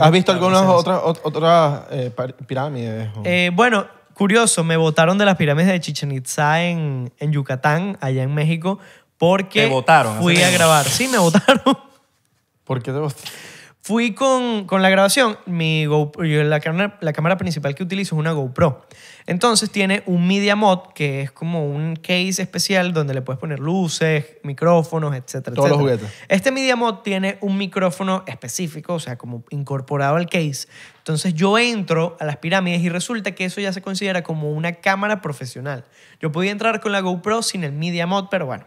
¿Has visto algunas otras eh, pirámides? Eh, bueno, curioso, me votaron de las pirámides de Chichen Itza en, en Yucatán, allá en México, porque fui a grabar. Sí, me votaron. ¿Por qué te votaron? Fui con, con la grabación, mi la, cámara, la cámara principal que utilizo es una GoPro. Entonces tiene un media mod que es como un case especial donde le puedes poner luces, micrófonos, etcétera, Todos los juguetes. Este media mod tiene un micrófono específico, o sea, como incorporado al case. Entonces yo entro a las pirámides y resulta que eso ya se considera como una cámara profesional. Yo podía entrar con la GoPro sin el media mod, pero bueno,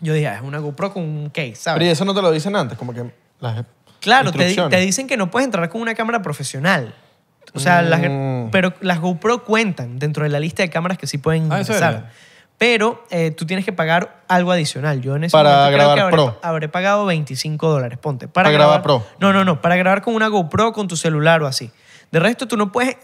yo dije, ah, es una GoPro con un case, ¿sabes? Pero ¿y eso no te lo dicen antes, como que las Claro, te, dicen que no puedes entrar con una cámara profesional. O sea, mm. pero las GoPro cuentan dentro de la lista de cámaras que sí pueden ah, ingresar. Pero eh, tú tienes que pagar algo adicional. Yo en ese Para habré pagado 25 dólares, ponte. Para grabar pro. No, no, no. Para grabar con una GoPro, con tu celular o así. De resto, tú no puedes,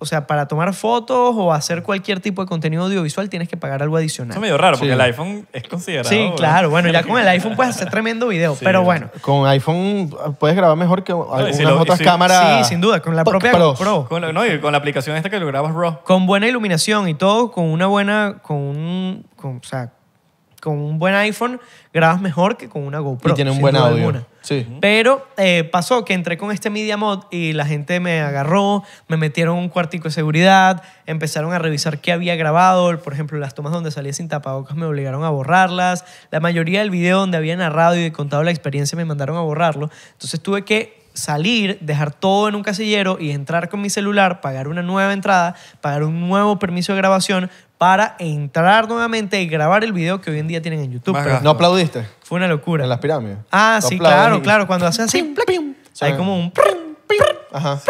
o sea, para tomar fotos o hacer cualquier tipo de contenido audiovisual tienes que pagar algo adicional. Eso es medio raro porque el iPhone es considerado. Sí, claro. Bueno, ya con el iPhone puedes hacer tremendo video, pero bueno. Con iPhone ah, puedes grabar mejor que algunas otras cámaras. Sí, sin duda, con la propia Pro. Con, la, no, y con la aplicación esta que lo grabas RAW. Con buena iluminación y todo, con una buena, con con, o sea, con un buen iPhone grabas mejor que con una GoPro. Y tiene un buen audio. Sí. Pero eh, pasó que entré con este Media Mod y la gente me agarró, me metieron un cuartico de seguridad, empezaron a revisar qué había grabado. Por ejemplo, las tomas donde salía sin tapabocas me obligaron a borrarlas. La mayoría del video donde había narrado y contado la experiencia me mandaron a borrarlo. Entonces tuve que salir, dejar todo en un casillero y entrar con mi celular, pagar una nueva entrada, pagar un nuevo permiso de grabación, para entrar nuevamente y grabar el video que hoy en día tienen en YouTube. ¿No aplaudiste? Fue una locura. En las pirámides. Ah, sí, claro, claro. Cuando hacen así, hay como un... Ajá.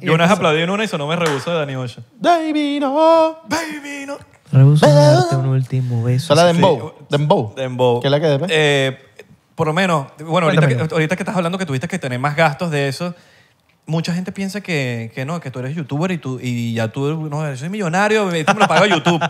Y una vez aplaudí en una y no me rehuso de Dani Ocho. Baby no, baby no. Rebuso darte un último beso. la de Dembow. Sí. Dembow. Dembow. ¿Qué es la que debe? Eh, por lo menos, bueno, ahorita que, estás hablando que tuviste que tener más gastos de eso, mucha gente piensa que, que, no, que tú eres youtuber y, tú, y ya tú, no, yo soy millonario, me lo a YouTube.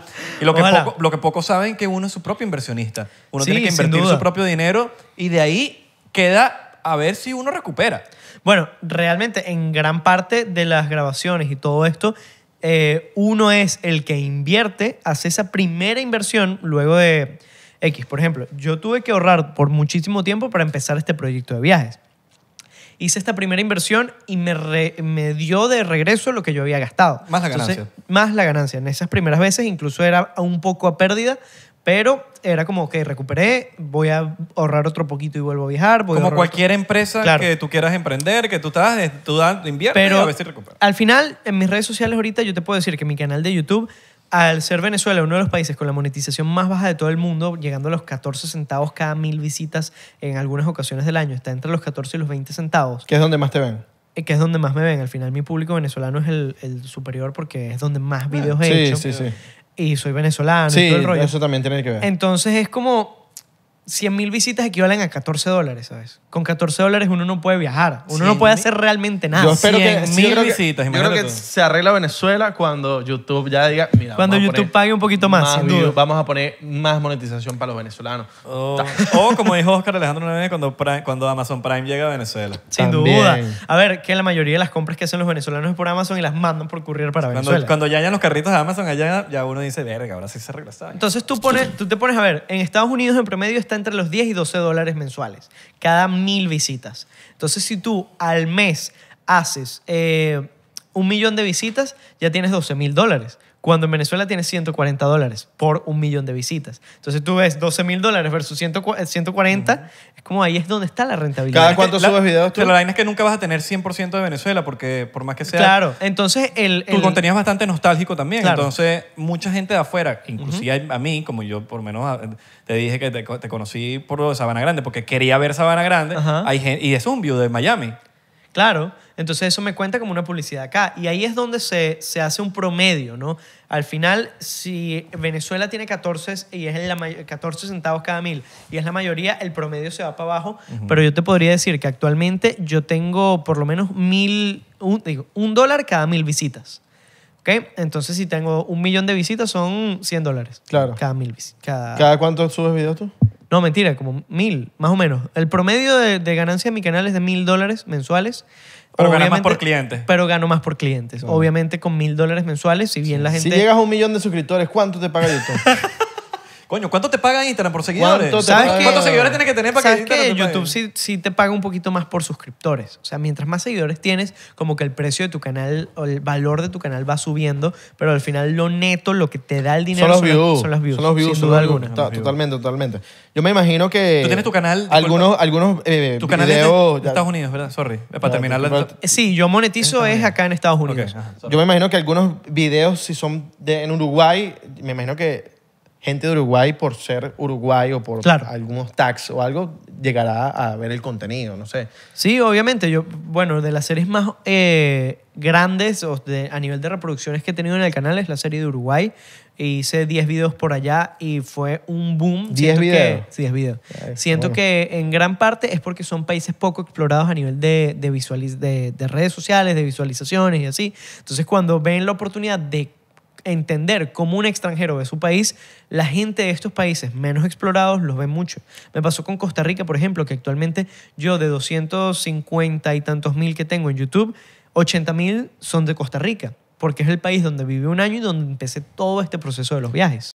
y lo que, poco, lo que poco saben que uno es su propio inversionista. Uno tiene que invertir su propio dinero y de ahí queda a ver si uno recupera. Bueno, realmente en gran parte de las grabaciones y todo esto, eh, uno es el que invierte, hace esa primera inversión luego de X. Por ejemplo, yo tuve que ahorrar por muchísimo tiempo para empezar este proyecto de viajes hice esta primera inversión y me, me dio de regreso lo que yo había gastado. Más la ganancia. más la ganancia. En esas primeras veces incluso era un poco a pérdida, pero era como que recuperé, voy a ahorrar otro poquito y vuelvo a viajar. como cualquier empresa que tú quieras emprender, que tú, estás, tú inviertes pero y a recuperas. Al final, en mis redes sociales ahorita yo te puedo decir que mi canal de YouTube al ser Venezuela uno de los países con la monetización más baja de todo el mundo, llegando a los 14 centavos cada mil visitas en algunas ocasiones del año, está entre los 14 y los 20 centavos. ¿Qué es donde más te ven? Eh, que es donde más me ven. Al final mi público venezolano es el, superior porque es donde más videos he hecho. Sí, sí, sí. Y soy venezolano todo el rollo. eso también tiene que ver. Entonces es como 100 mil visitas equivalen a 14 dólares, ¿sabes? Con 14 dólares uno no puede viajar, uno no puede hacer realmente nada. Yo espero que visitas, Yo creo que se arregla Venezuela cuando YouTube ya diga, mira, cuando YouTube pague un poquito más, sin duda. vamos a poner más monetización para los venezolanos. Oh. O, como dijo Oscar Alejandro Nueve cuando, cuando Amazon Prime llega a Venezuela. Sin duda. A ver, que la mayoría de las compras que hacen los venezolanos es por Amazon y las mandan por courier para Venezuela. Cuando, ya hayan los carritos de Amazon allá, ya uno dice, verga, ahora sí se arregla Entonces tú, pones, tú te pones a ver, en Estados Unidos en promedio está entre los 10 y 12 dólares mensuales, cada mil visitas. Entonces, si tú al mes haces eh, un millón de visitas, ya tienes 12 mil dólares. Cuando en Venezuela tiene 140 dólares por un millón de visitas. Entonces tú ves 12 mil dólares versus 140, eh, es como ahí es donde está la rentabilidad. ¿Cada cuánto subes videos tú? Pero la vaina es que nunca vas a tener 100% de Venezuela porque por más que sea... Claro, entonces el... Tu contenido es bastante nostálgico también. Entonces mucha gente de afuera, inclusive a mí, como yo por menos ah, te dije que te, conocí por Sabana Grande porque quería ver Sabana Grande hay gente, y es un view de Miami. Claro, entonces eso me cuenta como una publicidad acá. Y ahí es donde se, se hace un promedio, ¿no? Al final, si Venezuela tiene 14, y es la 14 centavos cada mil y es la mayoría, el promedio se va para abajo. Pero yo te podría decir que actualmente yo tengo por lo menos mil, un, digo, un dólar cada mil visitas. ¿Ok? Entonces, si tengo un millón de visitas, son 100 dólares. Claro. Cada mil visitas. Cada... cuánto subes video tú? No, mentira, como mil, más o menos. El promedio de, ganancia de mi canal es de mil dólares mensuales. Pero gano más por clientes. Pero gano más por clientes. Obviamente con mil dólares mensuales, si bien la gente... Si llegas a un millón de suscriptores, ¿cuánto te paga YouTube? Coño, ¿cuánto te paga Instagram por seguidores? ¿Cuántos seguidores tienes que tener para que Instagram YouTube sí, sí te paga un poquito más por suscriptores. O sea, mientras más seguidores tienes, como que el precio de tu canal o el valor de tu canal va subiendo, pero al final lo neto, lo que te da el dinero son, los views, son los views, son alguna. Totalmente, totalmente. Yo me imagino que... Tú tienes tu canal... Algunos, algunos eh, Tu canal de- Estados Unidos, ¿verdad? Sorry, para terminar la... Eh, sí, yo monetizo es acá en Estados Unidos. Yo me imagino que algunos videos, si son de, en Uruguay, me imagino que gente de Uruguay, por ser Uruguay o por algunos tags o algo, llegará a ver el contenido, no sé. Sí, obviamente. Yo, bueno, de las series más eh, grandes a nivel de reproducciones que he tenido en el canal es la serie de Uruguay. Hice 10 videos por allá y fue un boom. 10 videos. 10 videos. Siento que en gran parte es porque son países poco explorados a nivel de, de, de, de redes sociales, de visualizaciones y así. Entonces, cuando ven la oportunidad de entender como un extranjero de su país, la gente de estos países menos explorados los ve mucho. Me pasó con Costa Rica, por ejemplo, que actualmente yo de 250 y tantos mil que tengo en YouTube, 80 mil son de Costa Rica, porque es el país donde viví un año y donde empecé todo este proceso de los viajes.